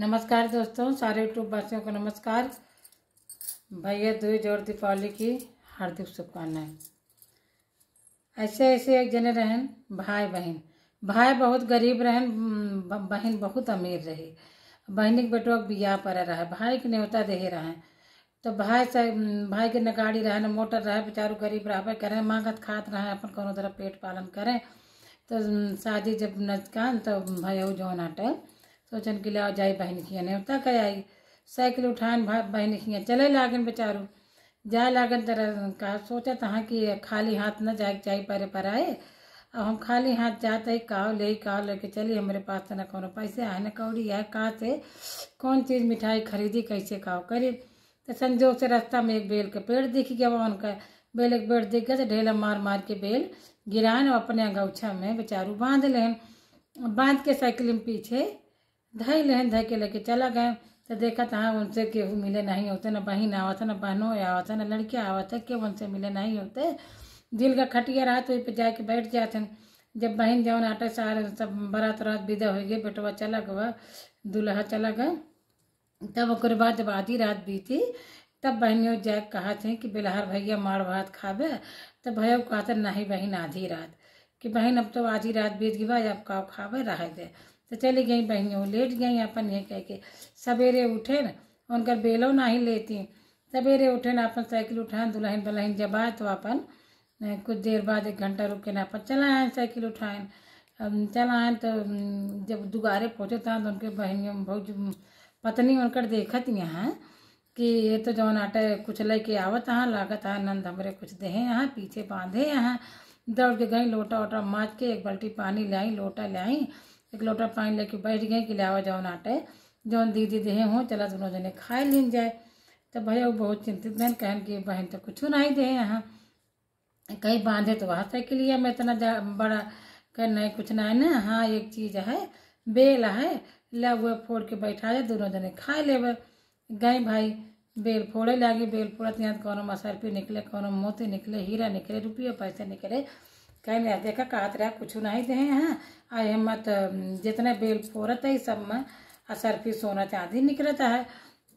नमस्कार दोस्तों सारे यूट्यूब वासियों को नमस्कार भैया दुई और दीपावली की हार्दिक शुभकामनाएं ऐसे ऐसे एक जने रहन भाई बहन भाई बहुत गरीब रहन बहन बहुत अमीर रही बहनी के बेटो के बियाह पर रहे भाई के न्योता दे रहे तो भाई से भाई के न गाड़ी रहे न मोटर रहे बेचारू गरीब रह करें मांगत खात रहे अपन को तरह पेट पालन करें तो शादी जब नचकान तो भाई जो नाटक सोचन कि लाओ जाए बहन खिया नेवता कह आई साइकिल उठान बहन खिया चले लागन बेचारू जाए लागन तरह का सोचा था कि खाली हाथ न जाए जाए पैर पर आए अब हम खाली हाथ जाते ही काव ले काव लेके चली हमारे पास तो ना कौन पैसे आए न कौड़ी आए कहाँ से कौन चीज़ मिठाई खरीदी कैसे काव करी तो संजोग से रास्ता में एक बेल का पेड़ दिख गया वहाँ उनका बेल एक पेड़ दिख गया तो ढेला मार मार के बेल गिरान और अपने अंगौछा में बेचारू बांध लेन बांध के साइकिल में पीछे धाई लेन धाई के लेके चला गए तो देखा था उनसे केहू मिले नहीं होते ना बहन आवा था ना बहनों आवा था ना लड़के आवा था केहू उनसे मिले नहीं होते दिल का खटिया रहा तो वहीं पर जाके बैठ जाते जब बहन जौन आटे सारे सब बारात रात विदा हो गए बेटवा चला गवा दूल्हा चला गए तब ओकर बाद जब आधी रात बीती तब बहनियों जाके कहा थे कि बिलहार भैया मार भात खावे तब भैया कहा था नहीं बहन आधी रात कि बहन अब तो आधी रात बीत गई भाई अब का खावे रह दे तो चली गई बहिनियों लेट गई अपन ये कह के सवेरे उठे न उनकर बेलो ना ही लेती सवेरे उठे न अपन साइकिल उठाए दुल्हन बलहन जब आए तो अपन कुछ देर बाद एक घंटा रुक के ना अपन चला आए साइकिल उठाएं चला आए तो जब दुगारे पहुँचे था तो उनके बहनियों बहुत पत्नी उनकर देखत यहाँ कि ये तो जौन आटे कुछ लेके आवत हाँ लागत हाँ नंद हमरे कुछ दे यहाँ पीछे बांधे यहाँ दौड़ के गई लोटा वोटा माच के एक बाल्टी पानी लाई लोटा लाई एक लोटा पानी लेके बैठ गए कि लावा जौन आटे जौन दीदी दे हो चला दोनों जने खाए लीन जाए तो भैया वो बहुत चिंतित बहन कहन कि बहन तो कुछ नहीं दे यहाँ कहीं बांधे तो वहाँ तक लिए मैं इतना बड़ा कह नहीं कुछ नहीं ना हाँ एक चीज़ है बेल है ला हुए फोड़ के बैठा जाए दोनों जने खा ले गए भाई बेल फोड़े लागे बेल फोड़त यहाँ कोनो मसरपी निकले कौन मोती निकले हीरा निकले रुपये पैसे निकले लिया देखा कहत रहा कुछ नहीं दे हैं हाँ। आ हिम्मत जितने बेल फोरत है सब में असरफी सोना आधी निकलता है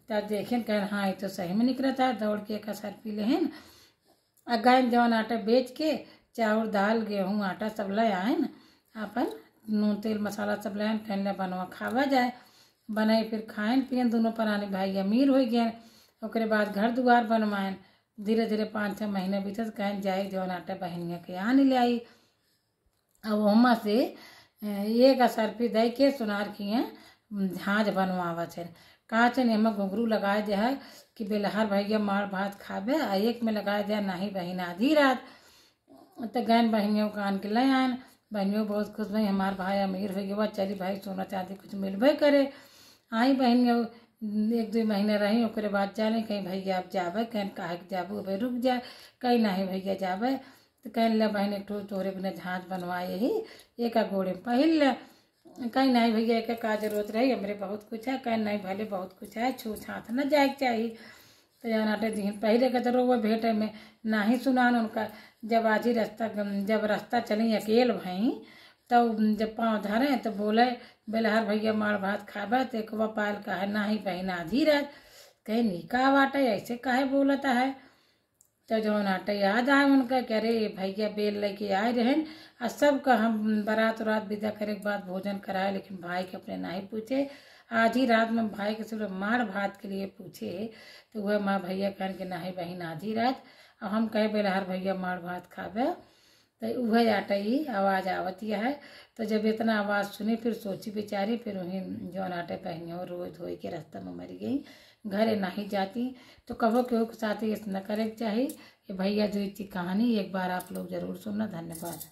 तब तो देखें कह हाँ ये तो सही में निकलता है दौड़ के एक असरफी लेन आ गाय जवन आटा बेच के चावल दाल गेहूँ आटा सब ले आए अपन नून तेल मसाला सब लाइन कहन ले बनवा खावा जाए बनाए फिर खाएन पियन दोनों पराने भाई अमीर हो गए ओकरे बाद घर दुआर बनवाएन धीरे धीरे पाँच छः महीने बीतस कहन जाए जौन आटा बहनिया के यहाँ ले आई अब वहाँ से एक असरफी दे के सुनार किए झाँझ बनवावा छे काचन हमें घुघरू लगाए दे है कि बेलहर भैया मार भात खाबे आ एक में लगाए दे नहीं बहन आधी रात तो गैन बहनियों को आन के ले आन बहनियों बहुत खुश भाई हमार भाई अमीर हो गया चली भाई सोना चाँदी कुछ मिलबे करे आई बहनियों एक दो महीना रही ओकरे बाद जाने कहीं भैया आप जाब कहीं कहा के जाबू रुक जाए कहीं ही भैया जाब तो कहीं ला बहन एक तोहरे बिना झाँच बनवाए ही एक गोड़े में पहन ल कहीं ना भैया एक का जरूरत रही हमरे बहुत कुछ है कहीं नहीं भले बहुत कुछ है छू छाँथ ना जाए चाहिए तो जब नाटे दिन पहले का जरूर वो भेंट में ना ही सुनान उनका जब आज ही रास्ता जब रास्ता चली अकेल भाई तब तो जब पाँव धरे तो बोले बेलहर भैया मार भात खाबे तो एक पायल कहे ही बहना धीरे कहे निका बाटे ऐसे कहे बोलता है तो जो आटे याद आए उनका कह अरे भैया बेल लेके आए रहें और सबका हम बारात उरात विदा करे के बाद भोजन कराए लेकिन भाई के अपने ना ही पूछे आधी रात में भाई के सिर्फ मार भात के लिए पूछे तो वह माँ भैया कहन के ना ही बहन आधी रात और हम कहे बेलहर भैया मार भात खाबे तो वह ही आवाज़ आवती है तो जब इतना आवाज़ सुनी फिर सोची बेचारी फिर वही जौन आटे पहनी हो रोज धोई के रास्ता में मर गई घरे नहीं जाती तो कहो के साथ ये न करे चाहिए भैया जो इतनी कहानी एक बार आप लोग ज़रूर सुनना धन्यवाद